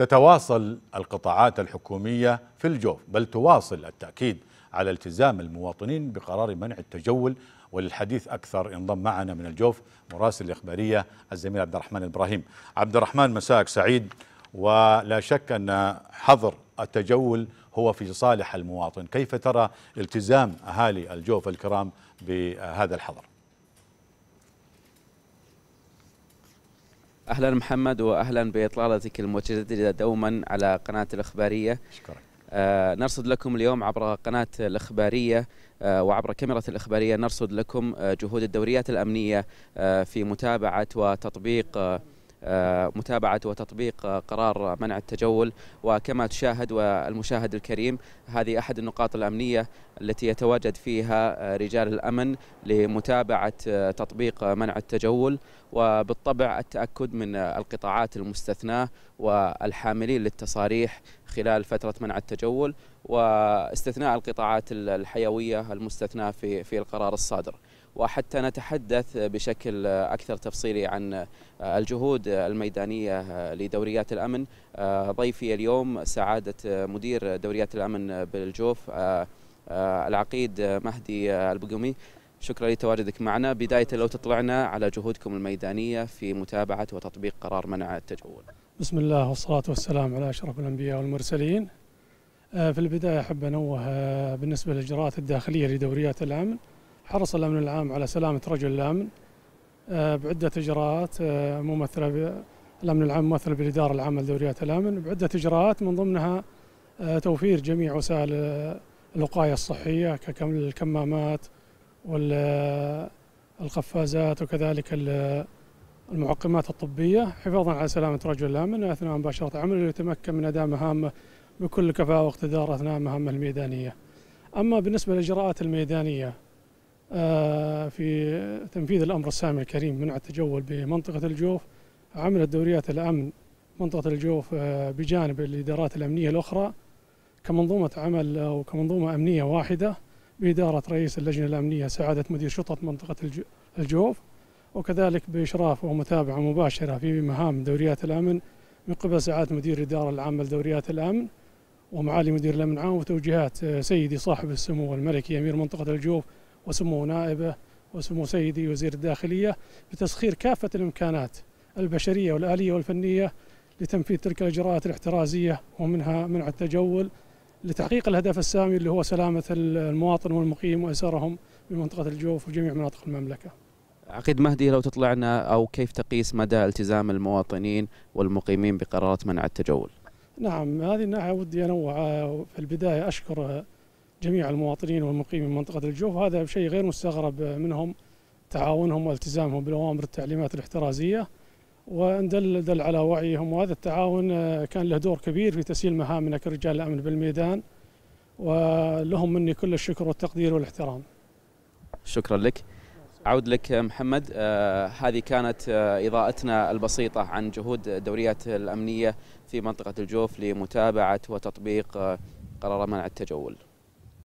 تتواصل القطاعات الحكومية في الجوف بل تواصل التأكيد على التزام المواطنين بقرار منع التجول وللحديث أكثر انضم معنا من الجوف مراسل الإخبارية الزميل عبد الرحمن إبراهيم عبد الرحمن مساك سعيد ولا شك أن حظر التجول هو في صالح المواطن كيف ترى التزام أهالي الجوف الكرام بهذا الحظر اهلا محمد واهلا باطلالتك المتجدده دوما على قناه الاخباريه شكرا آه نرصد لكم اليوم عبر قناه الاخباريه آه وعبر كاميرا الاخباريه نرصد لكم آه جهود الدوريات الامنيه آه، في متابعه وتطبيق آه، آه، متابعة وتطبيق آه، قرار منع التجول وكما تشاهد والمشاهد الكريم هذه أحد النقاط الأمنية التي يتواجد فيها آه، رجال الأمن لمتابعة تطبيق منع التجول وبالطبع التأكد من القطاعات المستثناة والحاملين للتصاريح خلال فترة منع التجول واستثناء القطاعات الحيوية المستثناة في في القرار الصادر وحتى نتحدث بشكل أكثر تفصيلي عن الجهود الميدانية لدوريات الأمن ضيفي اليوم سعادة مدير دوريات الأمن بالجوف العقيد مهدي البقومي شكرا لتواجدك معنا بداية لو تطلعنا على جهودكم الميدانية في متابعة وتطبيق قرار منع التجول بسم الله والصلاة والسلام على أشرف الأنبياء والمرسلين آه، في البداية أحب أنوه آه، بالنسبة للإجراءات الداخلية لدوريات الأمن حرص الأمن العام على سلامة رجل الأمن آه، بعدة إجراءات ممثلة الأمن العام ممثل بالإدارة العامة لدوريات الأمن بعدة إجراءات من ضمنها توفير جميع وسائل الوقاية الصحية كالكمامات والقفازات وكذلك المعقمات الطبية حفاظا على سلامة رجل الأمن أثناء مباشرة عمله ليتمكن من أداء مهامه بكل كفاءة واقتدار أثناء مهامه الميدانية أما بالنسبة للإجراءات الميدانية آه، في تنفيذ الأمر السامي الكريم منع التجول بمنطقة الجوف عملت دوريات الأمن منطقة الجوف آه، بجانب الإدارات الأمنية الأخرى كمنظومة عمل أو كمنظومة أمنية واحدة بإدارة رئيس اللجنة الأمنية سعادة مدير شرطة منطقة الجوف وكذلك بإشراف ومتابعة مباشرة في مهام دوريات الأمن من قبل سعادة مدير الإدارة العامة لدوريات الأمن ومعالي مدير الأمن العام وتوجيهات آه، سيدي صاحب السمو الملكي أمير منطقة الجوف وسمو نائبه وسمو سيدي وزير الداخلية بتسخير كافة الإمكانات البشرية والآلية والفنية لتنفيذ تلك الإجراءات الاحترازية ومنها منع التجول لتحقيق الهدف السامي اللي هو سلامة المواطن والمقيم وإسرهم بمنطقة الجوف وجميع مناطق المملكة عقيد مهدي لو تطلعنا أو كيف تقيس مدى التزام المواطنين والمقيمين بقرارات منع التجول نعم هذه الناحية ودي أنوع آه، في البداية أشكر آه، جميع المواطنين والمقيمين من منطقة الجوف هذا شيء غير مستغرب آه، منهم تعاونهم والتزامهم بالأوامر التعليمات الاحترازية وندل دل على وعيهم وهذا التعاون كان له دور كبير في تسهيل مهامنا كرجال الأمن بالميدان ولهم مني كل الشكر والتقدير والاحترام شكرا لك أعود لك محمد آه هذه كانت آه إضاءتنا البسيطة عن جهود الدوريات الأمنية في منطقة الجوف لمتابعة وتطبيق آه قرار منع التجول